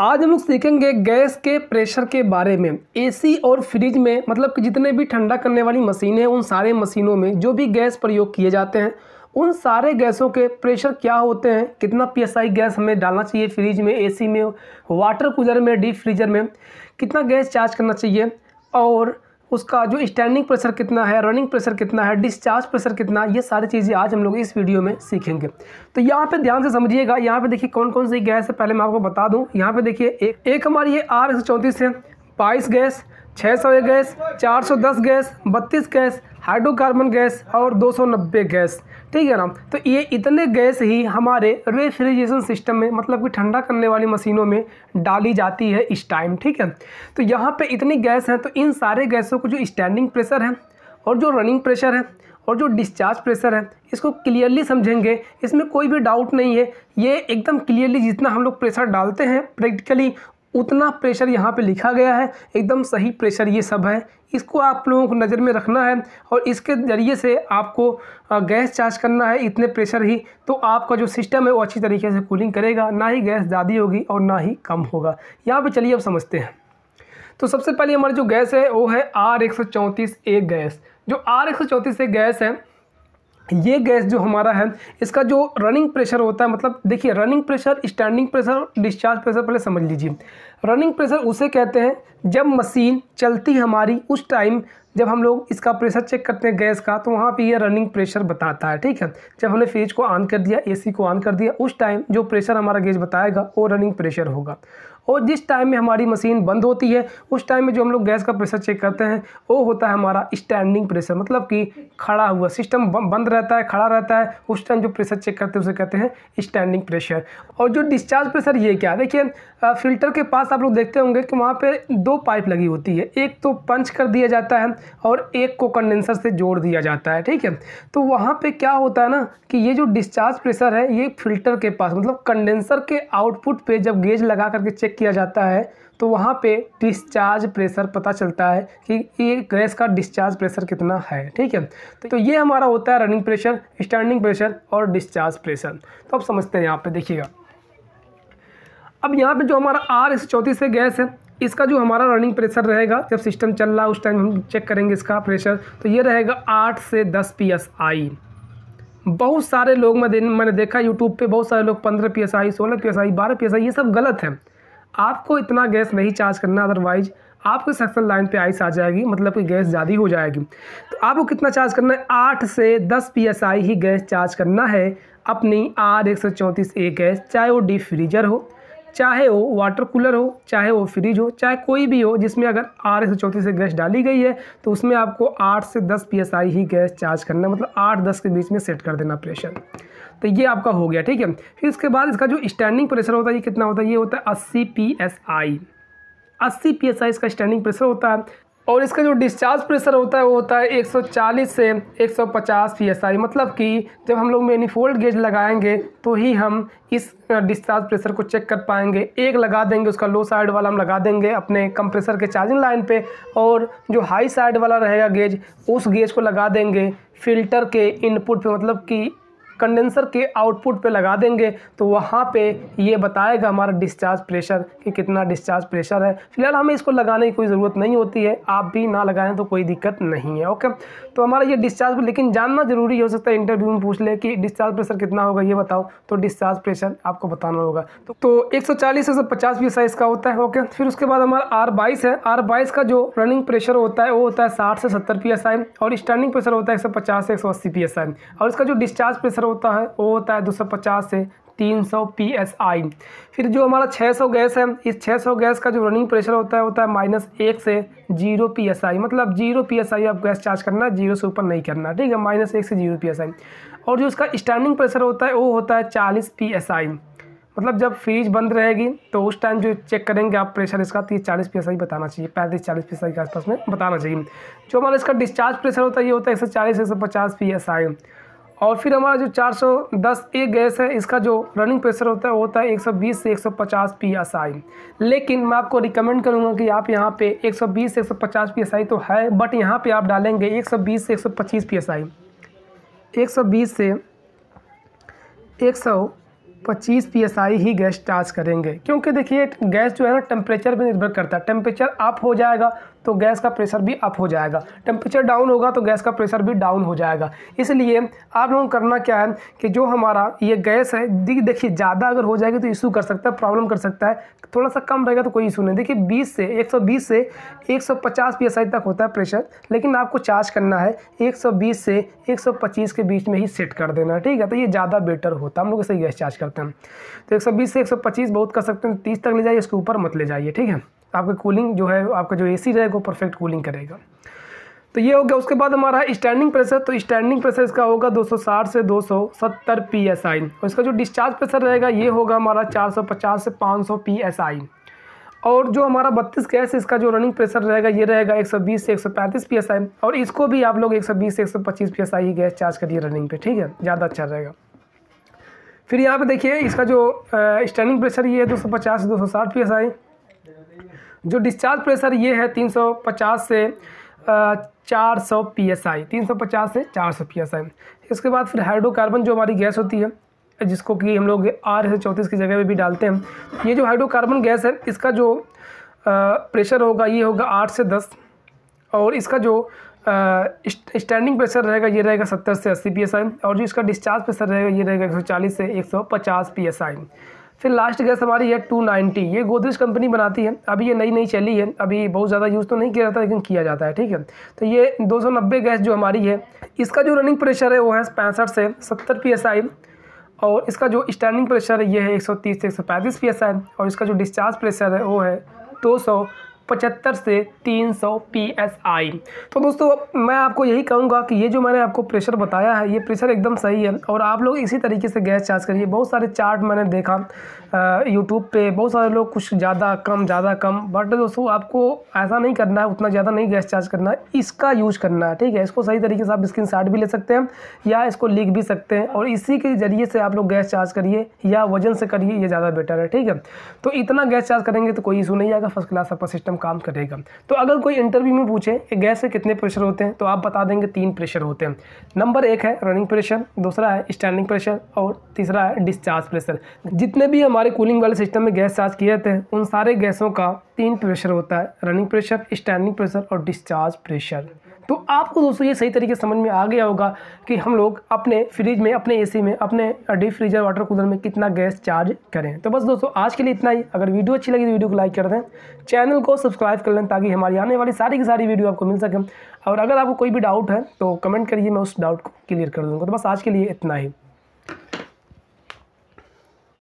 आज हम लोग सीखेंगे गैस के प्रेशर के बारे में एसी और फ्रिज में मतलब कि जितने भी ठंडा करने वाली मशीनें हैं उन सारे मशीनों में जो भी गैस प्रयोग किए जाते हैं उन सारे गैसों के प्रेशर क्या होते हैं कितना पीएसआई गैस हमें डालना चाहिए फ्रिज में एसी में वाटर कूलर में डीप फ्रीजर में कितना गैस चार्ज करना चाहिए और उसका जो स्टैंडिंग प्रेशर कितना है रनिंग प्रेशर कितना है डिस्चार्ज प्रेशर कितना ये सारी चीज़ें आज हम लोग इस वीडियो में सीखेंगे तो यहाँ पे ध्यान से समझिएगा यहाँ पे देखिए कौन कौन सी गैस है पहले मैं आपको बता दूँ यहाँ पे देखिए एक एक हमारी ये आर एक है बाईस गैस छः सौ गैस चार सौ दस गैस बत्तीस गैस हाइड्रोकार्बन गैस और दो सौ नब्बे गैस ठीक है ना तो ये इतने गैस ही हमारे रेफ्रिजरेशन सिस्टम में मतलब कि ठंडा करने वाली मशीनों में डाली जाती है इस टाइम ठीक है तो यहाँ पे इतनी गैस हैं तो इन सारे गैसों को जो स्टैंडिंग प्रेशर है और जो रनिंग प्रेशर है और जो डिस्चार्ज प्रेशर है इसको क्लियरली समझेंगे इसमें कोई भी डाउट नहीं है ये एकदम क्लियरली जितना हम लोग प्रेशर डालते हैं प्रैक्टिकली उतना प्रेशर यहाँ पे लिखा गया है एकदम सही प्रेशर ये सब है इसको आप लोगों को नज़र में रखना है और इसके ज़रिए से आपको गैस चार्ज करना है इतने प्रेशर ही तो आपका जो सिस्टम है वो अच्छी तरीके से कूलिंग करेगा ना ही गैस ज़्यादा होगी और ना ही कम होगा यहाँ पर चलिए अब समझते हैं तो सबसे पहले हमारी जो गैस है वो है आर एक सौ चौंतीस गैस जो आर एक सौ चौंतीस गैस है ये गैस जो हमारा है इसका जो रनिंग प्रेशर होता है मतलब देखिए रनिंग प्रेशर स्टैंडिंग प्रेशर और डिस्चार्ज प्रेशर पहले समझ लीजिए रनिंग प्रेशर उसे कहते हैं जब मशीन चलती हमारी उस टाइम जब हम लोग इसका प्रेशर चेक करते हैं गैस का तो वहाँ पे ये रनिंग प्रेशर बताता है ठीक है जब हमने फ्रिज को ऑन कर दिया एसी को ऑन कर दिया उस टाइम जो प्रेशर हमारा गैस बताएगा वो रनिंग प्रेशर होगा और जिस टाइम में हमारी मशीन बंद होती है उस टाइम में जो हम लोग गैस का प्रेशर चेक करते हैं वो होता है हमारा स्टैंडिंग प्रेशर मतलब कि खड़ा हुआ सिस्टम बंद रहता है खड़ा रहता है उस टाइम जो प्रेशर चेक करते हैं उसे कहते हैं स्टैंडिंग प्रेशर और जो डिस्चार्ज प्रेशर ये क्या देखिए फिल्टर के पास आप लोग देखते होंगे कि वहाँ पर दो पाइप लगी होती है एक तो पंच कर दिया जाता है और एक को कंडेंसर से जोड़ दिया जाता है ठीक है तो वहाँ पे क्या होता है ना कि ये जो डिस्चार्ज प्रेशर है ये फिल्टर के पास मतलब कंडेंसर के आउटपुट पे जब गेज लगा करके चेक किया जाता है तो वहाँ पे डिस्चार्ज प्रेशर पता चलता है कि ये गैस का डिस्चार्ज प्रेशर कितना है ठीक है तो ये हमारा होता है रनिंग प्रेशर स्टैंडिंग प्रेशर और डिस्चार्ज प्रेशर तो अब समझते हैं यहाँ पे देखिएगा अब यहाँ पे जो हमारा आर एस चौंतीस है गैस है इसका जो हमारा रनिंग प्रेशर रहेगा जब सिस्टम चल रहा है उस टाइम हम चेक करेंगे इसका प्रेशर तो ये रहेगा आठ से दस पी एस आई बहुत सारे लोग मैं मैंने देखा यूट्यूब पे बहुत सारे लोग पंद्रह पी एस आई सोलह पी एस आई बारह पी एस आई ये सब गलत है आपको इतना गैस नहीं चार्ज करना अदरवाइज आपके सक्सन लाइन पे आइस आ जाएगी मतलब कि गैस ज़्यादा हो जाएगी तो आपको कितना चार्ज करना है आठ से दस पी एस आई ही गैस चार्ज करना है अपनी आर एक सौ चौंतीस ए गैस चाहे वो डीप फ्रीजर हो चाहे वो वाटर कूलर हो चाहे वो फ्रिज हो चाहे कोई भी हो जिसमें अगर आर एस से गैस डाली गई है तो उसमें आपको आठ से दस पी ही गैस चार्ज करना मतलब आठ दस के बीच में सेट कर देना प्रेशर तो ये आपका हो गया ठीक है फिर इसके बाद इसका जो स्टैंडिंग प्रेशर होता है ये कितना होता है ये होता है अस्सी पी एस आई अस्सी पी एस आई इसका स्टैंडिंग प्रेशर होता है और इसका जो डिस्चार्ज प्रेशर होता है वो होता है 140 से 150 psi मतलब कि जब हम लोग मैनीफोल्ड गेज लगाएंगे तो ही हम इस डिस्चार्ज प्रेशर को चेक कर पाएंगे एक लगा देंगे उसका लो साइड वाला हम लगा देंगे अपने कंप्रेसर के चार्जिंग लाइन पे और जो हाई साइड वाला रहेगा गेज उस गेज को लगा देंगे फिल्टर के इनपुट पे मतलब कि कंडेंसर के आउटपुट पे लगा देंगे तो वहाँ पे ये बताएगा हमारा डिस्चार्ज प्रेशर कि कितना डिस्चार्ज प्रेशर है फिलहाल हमें इसको लगाने की कोई ज़रूरत नहीं होती है आप भी ना लगाएं तो कोई दिक्कत नहीं है ओके तो हमारा ये डिस्चार्ज लेकिन जानना ज़रूरी हो सकता है इंटरव्यू में पूछ ले कि डिस्चार्ज प्रेशर कितना होगा ये बताओ तो डिस्चार्ज प्रेशर आपको बताना होगा तो एक सौ चालीस पी साइज का होता है ओके फिर उसके बाद हमारा आर बाईस है आर बाईस का जो रनिंग प्रेशर होता है वो होता है साठ से सत्तर पी और स्टैंडिंग प्रेशर होता है एक सौ पचास से एक सौ अस्सी पी और इसका जो डिस्चार्ज प्रेशर होता है वो होता है 250 से 300 psi फिर जो हमारा 600 गैस है इस 600 गैस का जो रनिंग प्रेशर होता है होता है माइनस एक से जीरो पी मतलब जीरो पी आप गैस चार्ज करना है जीरो से ऊपर नहीं करना ठीक है माइनस एक से जीरो पी और जो उसका स्टैंडिंग प्रेशर होता है वो होता है चालीस पी मतलब जब फ्रीज बंद रहेगी तो उस टाइम जो चेक करेंगे आप प्रेशर इसका तीस तो चालीस पी बताना चाहिए पैंतीस चालीस पी के आसपास में बताना चाहिए जो हमारा इसका डिस्चार्ज प्रेशर होता है ये होता है एक सौ चालीस एक सौ पचास पी और फिर हमारा जो 410 ए गैस है इसका जो रनिंग प्रेशर होता है होता है 120 से 150 पीएसआई लेकिन मैं आपको रिकमेंड करूंगा कि आप यहाँ पे 120 से 150 पीएसआई तो है बट यहाँ पे आप डालेंगे 120 से 125 सौ 120 से 125 पीएसआई ही गैस चार्ज करेंगे क्योंकि देखिए गैस जो है ना टेम्परेचर पर निर्भर करता है टेम्परेचर अप हो जाएगा तो गैस का प्रेशर भी अप हो जाएगा टेम्परेचर डाउन होगा तो गैस का प्रेशर भी डाउन हो जाएगा इसलिए आप लोगों को करना क्या है कि जो हमारा ये गैस है देखिए ज़्यादा अगर हो जाएगी तो इशू कर सकता है प्रॉब्लम कर सकता है थोड़ा सा कम रहेगा तो कोई इशू नहीं देखिए बीस से एक सौ बीस से एक सौ पचास तक होता है प्रेशर लेकिन आपको चार्ज करना है एक सौ बीस से एक सौ पच्चीस के बीच में ही सेट कर देना है ठीक है तो ये ज़्यादा बेटर होता है हम लोग इसे गैस चार्ज करते हैं तो एक सौ बीस से एक सौ पच्चीस बहुत कर सकते हैं तीस तक ले जाइए इसके ऊपर मत ले जाइए ठीक है आपका कूलिंग जो है आपका जो सी रहेगा वो परफेक्ट कूलिंग करेगा तो ये हो गया उसके बाद हमारा स्टैंडिंग प्रेशर तो स्टैंडिंग प्रेशर इसका होगा 260 से 270 पीएसआई और इसका जो डिस्चार्ज प्रेशर रहेगा ये होगा हमारा 450 से 500 पीएसआई और जो हमारा बत्तीस गैस इसका जो रनिंग प्रेशर रहेगा ये रहेगा 120 से 135 पीएसआई और इसको भी आप लोग 120 से 125 एस ही गैस चार्ज करिए रनिंग पे ठीक है ज़्यादा अच्छा रहेगा फिर यहाँ पर देखिए इसका जो स्टैंडिंग प्रेशर ये है पचास से दो एस आई जो डिस्चार्ज प्रेशर ये है 350 से चार सौ पी एस आई तीन सौ पचास से चार सौ पी एस आई इसके बाद फिर हाइड्रोकार्बन जो हमारी गैस होती है जिसको कि हम लोग आर से चौंतीस की जगह पे भी डालते हैं ये जो हाइड्रोकार्बन गैस है इसका जो प्रेशर होगा ये होगा आठ से दस और इसका जो स्टैंडिंग प्रेशर रहेगा ये रहेगा सत्तर से अस्सी पी एस आई और जो इसका डिस्चार्ज प्रेशर रहेगा ये रहेगा एक सौ चालीस से एक सौ पचास पी एस आई फिर लास्ट गैस हमारी है टू नाइन्टी ये गोदरेज कंपनी बनाती है अभी ये नई नई चली है अभी बहुत ज़्यादा यूज़ तो नहीं किया जाता लेकिन किया जाता है ठीक है तो ये दो सौ नब्बे गैस जो हमारी है इसका जो रनिंग प्रेशर है वो है पैंसठ से सत्तर पी एस आई और इसका जो स्टैंडिंग प्रेशर है ये है एक सौ तीस से एक सौ पैंतीस पी एस आई और इसका जो डिस्चार्ज प्रेशर है वो है दो सौ पचहत्तर से 300 सौ पी तो दोस्तों मैं आपको यही कहूँगा कि ये जो मैंने आपको प्रेशर बताया है ये प्रेशर एकदम सही है और आप लोग इसी तरीके से गैस चार्ज करिए बहुत सारे चार्ट मैंने देखा यूट्यूब पे बहुत सारे लोग कुछ ज़्यादा कम ज़्यादा कम बट दोस्तों आपको ऐसा नहीं करना है उतना ज़्यादा नहीं गैस चार्ज करना है इसका यूज़ करना है ठीक है इसको सही तरीके से आप स्क्रीन भी ले सकते हैं या इसको लिख भी सकते हैं और इसी के ज़रिए से आप लोग गैस चार्ज करिए या वजन से करिए ये ज़्यादा बेटर है ठीक है तो इतना गैस चार्ज करेंगे तो कोई इशू नहीं आएगा फर्स्ट क्लास आपका सिस्टम काम करेगा तो अगर कोई इंटरव्यू में पूछे कि गैस से कितने प्रेशर होते हैं तो आप बता देंगे तीन प्रेशर होते हैं नंबर एक है रनिंग प्रेशर दूसरा है स्टैंडिंग प्रेशर और तीसरा है डिस्चार्ज प्रेशर जितने भी हमारे कूलिंग वाले सिस्टम में गैस चार्ज किए जाते हैं उन सारे गैसों का तीन प्रेशर होता है रनिंग प्रेशर स्टैंडिंग प्रेशर और डिस्चार्ज प्रेशर तो आपको दोस्तों ये सही तरीके से समझ में आ गया होगा कि हम लोग अपने फ्रिज में अपने एसी में अपने डीप फ्रीजर वाटर कूलर में कितना गैस चार्ज करें तो बस दोस्तों आज के लिए इतना ही अगर वीडियो अच्छी लगी तो वीडियो को लाइक कर दें चैनल को सब्सक्राइब कर लें ताकि हमारी आने वाली सारी की सारी वीडियो आपको मिल सकें और अगर आपको कोई भी डाउट है तो कमेंट करिए मैं उस डाउट को क्लियर कर दूँगा तो बस आज के लिए इतना ही